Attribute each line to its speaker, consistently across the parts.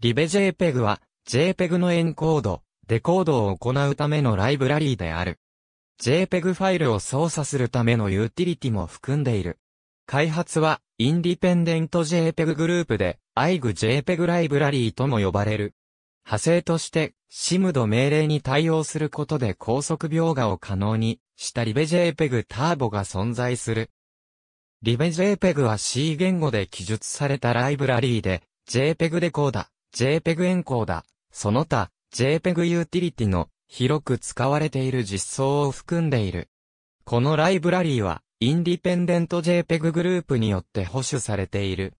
Speaker 1: リベ JPEG は JPEG のエンコード、デコードを行うためのライブラリーである。JPEG ファイルを操作するためのユーティリティも含んでいる。開発は、インディペンデント JPEG グループで、IGJPEG ライブラリーとも呼ばれる。派生として、SIM 命令に対応することで高速描画を可能にしたリベ JPEG ターボが存在する。リベ JPEG は C 言語で記述されたライブラリーで、JPEG デコーダ、JPEG エンコーダ、その他、JPEG ユーティリティの広く使われている実装を含んでいる。このライブラリーは、インディペンデント JPEG グループによって保守されている。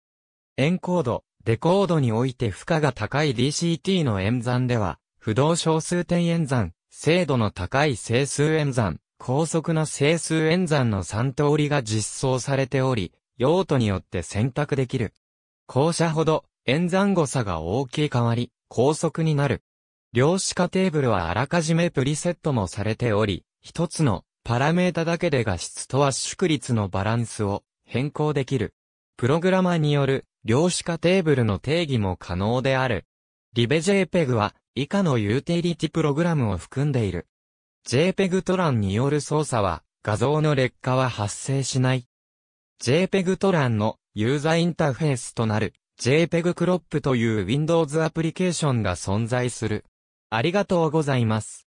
Speaker 1: エンコード、デコードにおいて負荷が高い DCT の演算では、不動小数点演算、精度の高い整数演算、高速な整数演算の3通りが実装されており、用途によって選択できる。後者ほど演算誤差が大きい代わり、高速になる。量子化テーブルはあらかじめプリセットもされており、一つのパラメータだけで画質と圧縮率のバランスを変更できる。プログラマーによる量子化テーブルの定義も可能である。LibJPEG は以下のユーティリティプログラムを含んでいる。JPEG トランによる操作は画像の劣化は発生しない。JPEG トランのユーザーインターフェースとなる JPEG クロップという Windows アプリケーションが存在する。ありがとうございます。